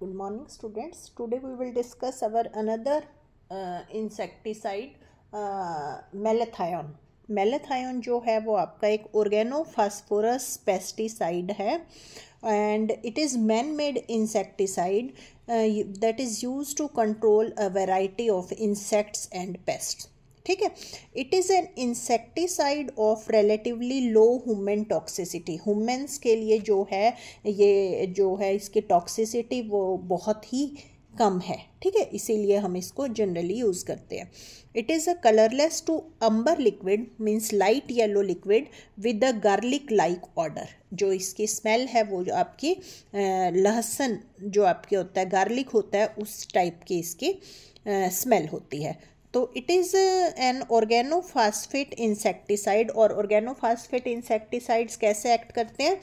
Good morning students today we will discuss our another uh, malathion malathion uh, जो है वो आपका एक ऑर्गेनोफास्फोरस पेस्टिसाइड है and it is man made insecticide that is use to control a variety of insects and pests ठीक है it is an insecticide of relatively low human toxicity humans के लिए जो है ये जो है इसकी टॉक्सिसिटी वो बहुत ही कम है ठीक है इसीलिए हम इसको जनरली यूज़ करते हैं it is a colourless to amber liquid means light yellow liquid with a garlic like odour जो इसकी स्मेल है वो जो आपकी लहसन जो आपके होता है गार्लिक होता है उस टाइप की इसकी स्मेल होती है तो it is an organophosphate insecticide और ऑर्गेनोफास्फेट इंसेक्टिसाइड्स कैसे एक्ट करते हैं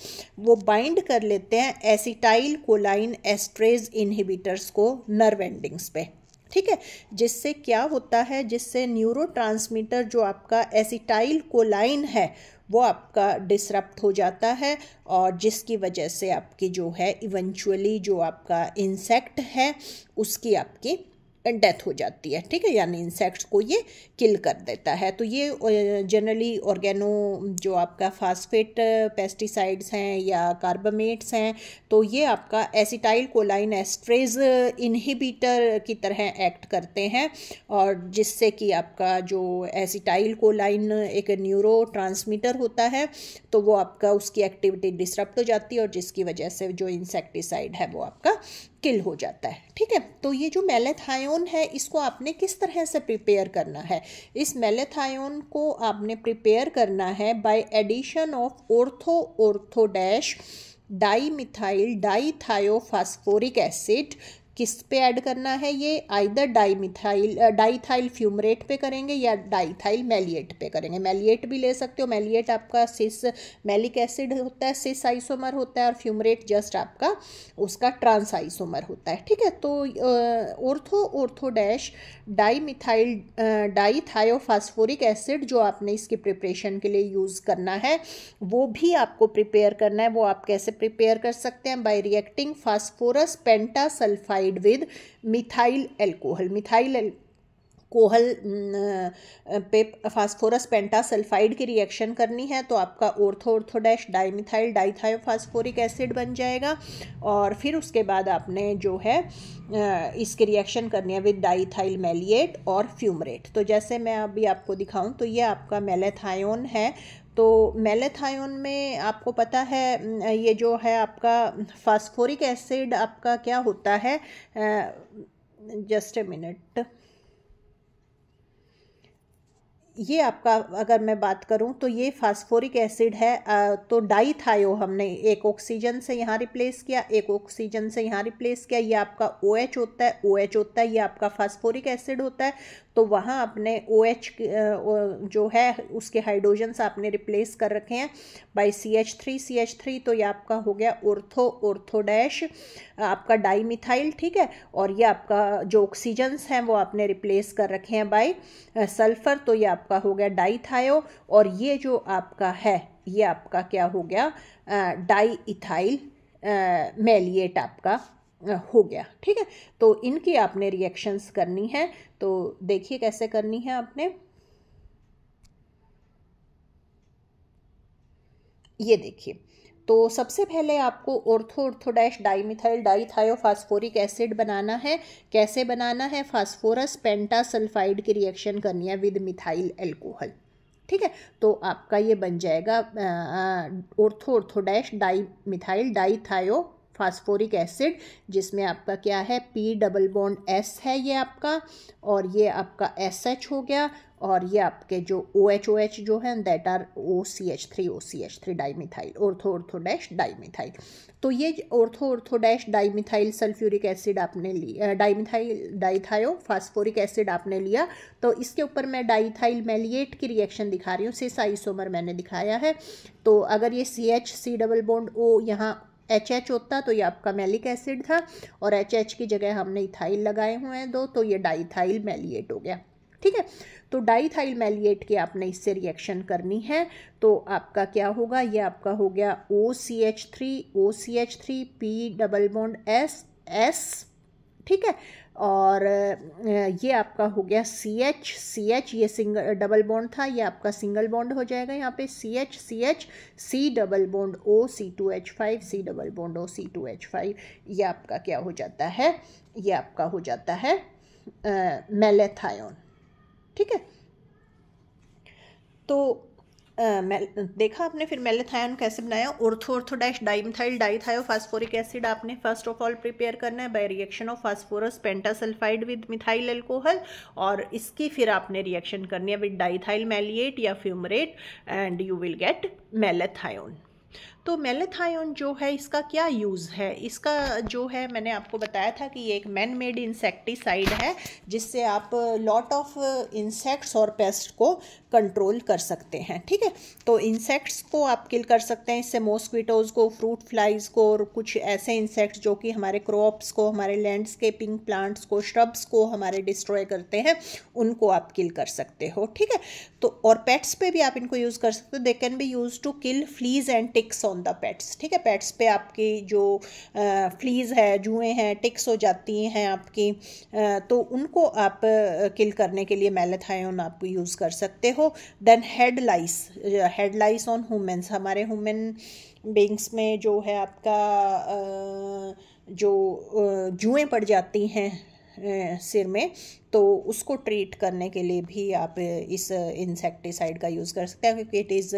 वो बाइंड कर लेते हैं एसिटाइल कोलाइन एस्ट्रेज इनहिबिटर्स को नर्व एंडिंग्स पे ठीक है जिससे क्या होता है जिससे न्यूरो जो आपका एसिटाइल कोलाइन है वो आपका डिसरप्ट हो जाता है और जिसकी वजह से आपकी जो है इवेंचुअली जो आपका इंसेक्ट है उसकी आपकी डेथ हो जाती है ठीक है यानी इंसेक्ट्स को ये किल कर देता है तो ये जनरली ऑर्गेनो जो आपका फास्फेट पेस्टिसाइड्स हैं या कार्बामेट्स हैं तो ये आपका एसिटाइल कोलाइन एस्ट्रेज इनहिबिटर की तरह एक्ट करते हैं और जिससे कि आपका जो एसिटाइल कोलाइन एक न्यूरो होता है तो वो आपका उसकी एक्टिविटी डिस्टर्ब हो जाती है और जिसकी वजह से जो इंसेक्टिसाइड है वो आपका किल हो जाता है ठीक है तो ये जो मेलेथायोन है इसको आपने किस तरह से प्रिपेयर करना है इस मेलेथायोन को आपने प्रिपेयर करना है by addition of ortho ortho dash di methyl di thiophosphoric acid किस पे ऐड करना है ये आइदर डाईमिथाइल डाईथाइल फ्यूमरेट पे करेंगे या डाईथाइल मेलिएट पे करेंगे मेलिएट भी ले सकते हो मेलिएट आपका सिस मेलिक एसिड होता है सिस आइसोमर होता है और फ्यूमरेट जस्ट आपका उसका ट्रांस आइसोमर होता है ठीक है तो ortho ortho dash dimethyl dithiophosphoric acid जो आपने इसकी प्रिपरेशन के लिए यूज़ करना है वो भी आपको प्रिपेयर करना है वो आप कैसे प्रिपेयर कर सकते हैं by reacting phosphorus penta sulphide modified with methyl alcohol. Methyl alcohol पे फास्फोरस पेंटासल्फाइड की रिएक्शन करनी है तो आपका ortho dash dimethyl phosphoric acid बन जाएगा और फिर उसके बाद आपने जो है इसकी रिएक्शन करनी है विद डाइथाइल मेलिएट और फ्यूमरेट तो जैसे मैं अभी आपको दिखाऊं तो ये आपका मेलेथायोन है तो मेलेथायोन में आपको पता है ये जो है आपका फास्फोरिक एसिड आपका क्या होता है जस्ट ए मिनट ये आपका अगर मैं बात करूँ तो ये फास्फोरिक एसिड है तो डाई थायो हमने एक ऑक्सीजन से यहाँ रिप्लेस किया एक ऑक्सीजन से यहाँ रिप्लेस किया ये आपका ओ OH होता है ओ OH होता है ये आपका फास्फोरिक एसिड होता है तो वहाँ आपने ओ OH जो है उसके से आपने रिप्लेस कर रखे हैं by C H three C H three तो ये आपका हो गया ओर्थो ओर्थो डैश आपका डाई मिथाइल ठीक है और ये आपका जो ऑक्सीजन्स हैं वो आपने रिप्लेस कर रखे हैं बाई सल्फ़र तो ये आपका हो गया थायो और ये जो आपका है ये आपका क्या हो गया डाई इथाइल मेलिएट आपका हो गया ठीक है तो इनकी आपने रिएक्शंस करनी है तो देखिए कैसे करनी है आपने ये देखिए तो सबसे पहले आपको ortho di dimethyl dithiophosphoric acid बनाना है कैसे बनाना है फास्फोरस पेंटासल्फाइड की रिएक्शन करनी है विद मिथाइल एल्कोहल ठीक है तो आपका ये बन जाएगा ortho ortho dash di methyl dithio phosphoric acid जिसमें आपका क्या है पी डबल बॉन्ड एस है ये आपका और ये आपका एस एच हो गया और ये आपके जो ओ एच ओ एच जो है that R O C H three O C H three dimethyl ortho ortho dash dimethyl तो ये ortho ortho dash dimethyl sulphuric acid आपने लिया डाईमिथाइल डाइथायो फास्फोरिक एसिड आपने लिया तो इसके ऊपर मैं डाइथाइल मेलिएट की रिएक्शन दिखा रही हूँ सिस आइसोमर मैंने दिखाया है तो अगर ये C H C double bond O यहाँ एच एच होता तो ये आपका मेलिक एसिड था और एच एच की जगह हमने इथाइल लगाए हुए हैं दो तो ये डाइथाइल मेलिएट हो गया ठीक है तो डाईथाइल मैलिएट के आपने इससे रिएक्शन करनी है तो आपका क्या होगा ये आपका हो गया O C H three O C H three P double bond S S ठीक है और ये आपका हो गया सी एच सी एच ये सिंगल डबल बॉन्ड था ये आपका सिंगल बॉन्ड हो जाएगा यहाँ पे C H C H C double bond O C two H five C double bond O C two H five ये आपका क्या हो जाता है ये आपका हो जाता है मेलेथायोन ठीक है तो आ, देखा आपने फिर मेलेथायन कैसे बनाया ortho ortho dash dimethyl dithio phosphoric acid आपने फर्स्ट ऑफ ऑल प्रिपेयर करना है by reaction of phosphorus pentasulphide with methyl alcohol और इसकी फिर आपने रिएक्शन करनी है विद डाइथाइल मेलिएट या fumarate and you will get malathion तो मेलेथायोन जो है इसका क्या यूज़ है इसका जो है मैंने आपको बताया था कि ये एक मैन मेड इंसेक्टिसाइड है जिससे आप लॉट ऑफ इंसेक्ट्स और पेस्ट को कंट्रोल कर सकते हैं ठीक है तो इंसेक्ट्स को आप किल कर सकते हैं इससे मॉस्किटोज़ को फ्रूट फ्लाइज़ को और कुछ ऐसे इंसेक्ट्स जो कि हमारे क्रॉप्स को हमारे लैंडस्केपिंग प्लांट्स को श्रब्स को हमारे डिस्ट्रॉय करते हैं उनको आप किल कर सकते हो ठीक है तो और पेट्स पे भी आप इनको यूज़ कर सकते हो they can be use to kill fleas and ticks on the pets ठीक है पेट्स पे आपके जो फ्लीज़ है जुए हैं टिक्स हो जाती हैं आपकी तो उनको आप किल करने के लिए मेलेथायन आप यूज़ कर सकते हो then head lice head lice on humans हमारे हुमेन बींग्स में जो है आपका जो जुएँ पड़ जाती हैं सिर में तो उसको ट्रीट करने के लिए भी आप इस इंसेक्टिसाइड का यूज़ कर सकते हैं क्योंकि it is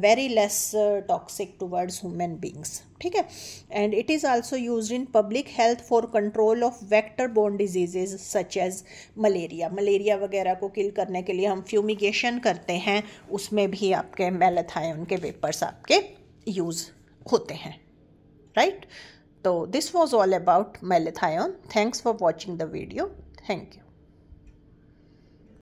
very less toxic towards human beings ठीक है and it is also use in public health for control of vector borne diseases such as malaria malaria वगैरह को किल करने के लिए हम फ्यूमिगेशन करते हैं उसमें भी आपके मेलाथायन के पेपर्स आपके यूज़ होते हैं right right? So this was all about malathion. Thanks for watching the video. Thank you.